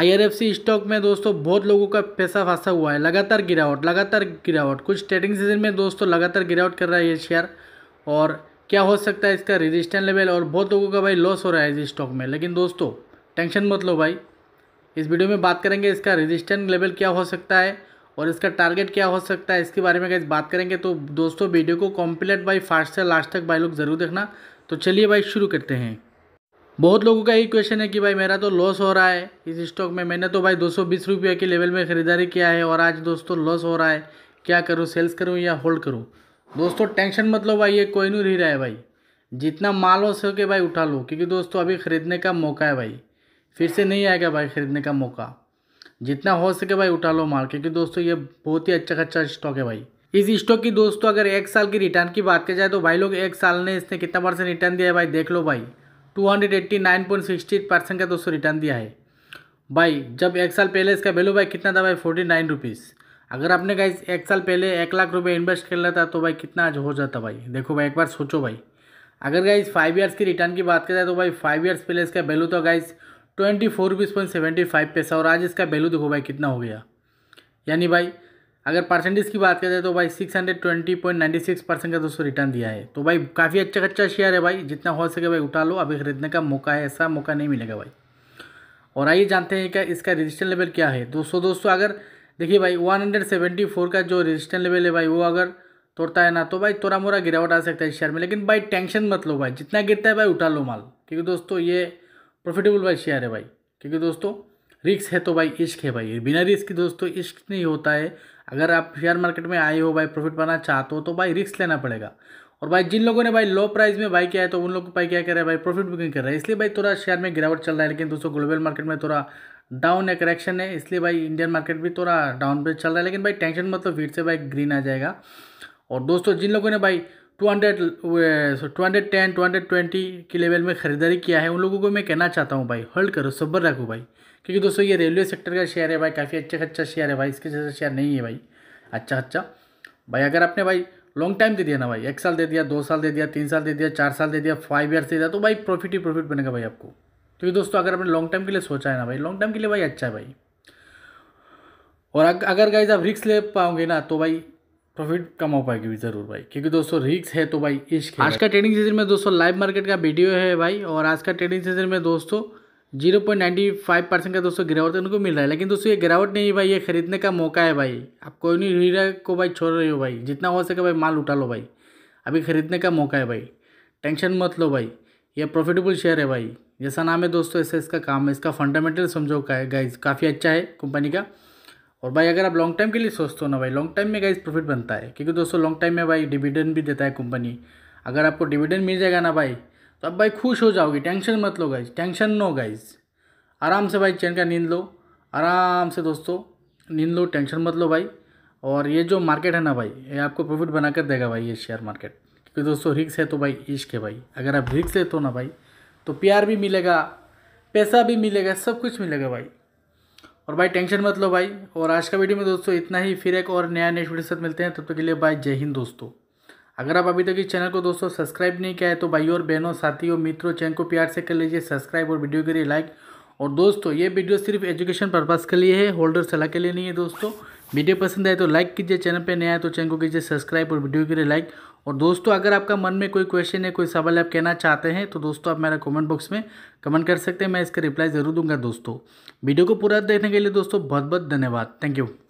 IRFC stock में दोस्तों बहुत लोगों का पैसा फंसा हुआ है लगातार गिरावट लगातार गिरावट कुछ ट्रेडिंग सीजन में दोस्तों लगातार गिरावट कर रहा है ये शेयर और क्या हो सकता है इसका रेजिस्टेंस लेवल और बहुत लोगों का भाई लॉस हो रहा है इस स्टॉक में लेकिन दोस्तों टेंशन मत लो भाई इस वीडियो में बात करेंगे इसका रेजिस्टेंस लेवल क्या हो सकता है और इसका टारगेट क्या हो सकता है इसके बारे में अगर बात करेंगे तो दोस्तों वीडियो को कॉम्प्लीट बाई फास्ट से लास्ट तक भाई लोग ज़रूर देखना तो चलिए भाई शुरू करते हैं बहुत लोगों का यही क्वेश्चन है कि भाई मेरा तो लॉस हो रहा है इस स्टॉक में मैंने तो भाई दो सौ बीस रुपये के लेवल में ख़रीदारी किया है और आज दोस्तों लॉस हो रहा है क्या करूँ सेल्स करूँ या होल्ड करूँ दोस्तों टेंशन मतलब भाई ये कोई नहीं रह रहा है भाई जितना माल हो सके भाई उठा लो क्योंकि दोस्तों अभी ख़रीदने का मौका है भाई फिर से नहीं आएगा भाई ख़रीदने का मौका जितना हो सके भाई उठा लो माल क्योंकि दोस्तों ये बहुत ही अच्छा खच्चा स्टॉक है भाई इस स्टॉक की दोस्तों अगर एक साल की रिटर्न की बात की जाए तो भाई लोग एक साल ने इसने कितना परसेंट रिटर्न दिया है भाई देख लो भाई two hundred eighty nine point sixty percent का दोस्तों रिटर्न दिया है भाई जब एक साल पहले इसका वैल्यू भाई कितना था भाई फोर्टी नाइन रुपीज़ अगर आपने कहा एक साल पहले एक लाख रुपए इन्वेस्ट कर लेता तो भाई कितना आज हो जाता भाई देखो भाई एक बार सोचो भाई अगर गाइज फाइव ईयर्स की रिटर्न की बात करें तो भाई फाइव ईयर्स पहले इसका वैल्यू था guys twenty four rupees point seventy five पैसा और आज इसका वैल्यू देखो भाई कितना हो गया यानी भाई अगर परसेंटेज की बात करें तो भाई six hundred twenty point ninety six percent का दोस्तों रिटर्न दिया है तो भाई काफ़ी अच्छा अच्छा शेयर है भाई जितना हो सके भाई उठा लो अभी खरीदने का मौका है ऐसा मौका नहीं मिलेगा भाई और आइए जानते हैं क्या इसका रजिस्टर लेवल क्या है दोस्तों दोस्तों अगर देखिए भाई वन हंड्रेड सेवेंटी फोर का जो रजिस्टर लेवल है भाई वो अगर तोड़ता है ना तो भाई थोड़ा मोरा गिरावट आ सकता है शेयर में लेकिन भाई टेंशन मत लो भाई जितना गिरता है भाई उठा लो माल क्योंकि दोस्तों ये प्रॉफिटेबल भाई शेयर है भाई क्योंकि दोस्तों रिस्क है तो भाई इश्क है भाई बिना रिस्क दोस्तों इश्क नहीं होता है अगर आप शेयर मार्केट में आए हो भाई प्रॉफिट पाना चाहते हो तो भाई रिस्क लेना पड़ेगा और भाई जिन लोगों ने भाई लो प्राइस में बाई किया है तो उन लोग को भाई क्या कर रहे है भाई प्रॉफिट बुकिंग कर रहा है इसलिए भाई थोड़ा शेयर में गिरावट चल रहा है लेकिन दोस्तों ग्लोबल मार्केट में थोड़ा डाउन है करेक्शन है इसलिए भाई इंडियन मार्केट भी थोड़ा डाउन पे चल रहा है लेकिन भाई टेंशन मतलब फिर से भाई ग्रीन आ जाएगा और दोस्तों जिन लोगों ने भाई two hundred two hundred ten two hundred twenty के लेवल में ख़रीदारी किया है उन लोगों को मैं कहना चाहता हूँ भाई होल्ड करो सब्र रखो भाई क्योंकि दोस्तों ये रेलवे सेक्टर का शेयर है भाई काफ़ी अच्छा अच्छा शेयर है भाई इसके जैसा शेयर नहीं है भाई अच्छा अच्छा भाई अगर आपने भाई लॉन्ग टाइम दे दिया ना भाई एक साल दे दिया दो साल दे दिया तीन साल दे दिया चार साल दे दिया फाइव ईयर्स दे दिया तो भाई प्रॉफिट ही प्रॉफिट बनेगा भाई आपको क्योंकि दोस्तों अगर आपने लॉन्ग टाइम के लिए सोचा है ना भाई लॉन्ग टाइम के लिए भाई अच्छा है भाई और अगर गाइज आप रिक्स ले पाओगे ना तो भाई प्रॉफिट कम हो पाएगी ज़रूर भाई क्योंकि दोस्तों रिक्स है तो भाई इश्क आज का ट्रेडिंग सीजन में दोस्तों लाइव मार्केट का वीडियो है भाई और आज का ट्रेडिंग सीजन में दोस्तों zero point ninety five percent का दोस्तों गिरावट उनको मिल रहा है लेकिन दोस्तों ये गिरावट नहीं भाई ये खरीदने का मौका है भाई आप कोई नहीं हीरा को भाई छोड़ रहे हो भाई जितना हो सके भाई माल उठा लो भाई अभी खरीदने का मौका है भाई टेंशन मत लो भाई ये प्रॉफिटेबल शेयर है भाई जैसा नाम है दोस्तों ऐसे इसका काम है इसका फंडामेंटल समझो का है गाइज काफ़ी अच्छा है कंपनी का और भाई अगर आप लॉन्ग टाइम के लिए सोचते हो ना भाई लॉन्ग टाइम में गाइज प्रॉफिट बनता है क्योंकि दोस्तों लॉन्ग टाइम में भाई डिविडेंड भी देता है कंपनी अगर आपको डिविडेंड मिल जाएगा ना भाई तो अब भाई खुश हो जाओगी टेंशन मत लो गाइज टेंशन नो गाइज आराम से भाई चैन का नींद लो आराम से दोस्तों नींद लो टेंशन मत लो भाई और ये जो मार्केट है ना भाई ये आपको प्रॉफिट बना कर देगा भाई ये शेयर मार्केट क्योंकि दोस्तों रिक्स है तो भाई इश्क है भाई अगर आप रिक्स लेते हो ना भाई तो प्यार भी मिलेगा पैसा भी मिलेगा सब कुछ मिलेगा भाई और भाई टेंशन मत लो भाई और आज का वीडियो में दोस्तों इतना ही फिर एक और नया नेक्स्ट वीडियो साथ मिलते हैं तब तक तो के लिए बाय जय हिंद दोस्तों अगर आप अभी तक इस चैनल को दोस्तों सब्सक्राइब नहीं किया है तो भाई और बहनों साथियों मित्रों चैनल को प्यार से कर लीजिए सब्सक्राइब और वीडियो के लिए लाइक और दोस्तों ये वीडियो सिर्फ एजुकेशन पर्पज़ के लिए है होल्डर सलाह के लिए नहीं है दोस्तों वीडियो पसंद आए तो लाइक कीजिए चैनल पर नया है तो चैनल को कीजिए सब्सक्राइब और वीडियो के लिए लाइक और दोस्तों अगर आपका मन में कोई क्वेश्चन है कोई सवाल आप कहना चाहते हैं तो दोस्तों आप मेरा कमेंट बॉक्स में कमेंट कर सकते हैं मैं इसका रिप्लाई ज़रूर दूंगा दोस्तों वीडियो को पूरा देखने के लिए दोस्तों बहुत बहुत धन्यवाद थैंक यू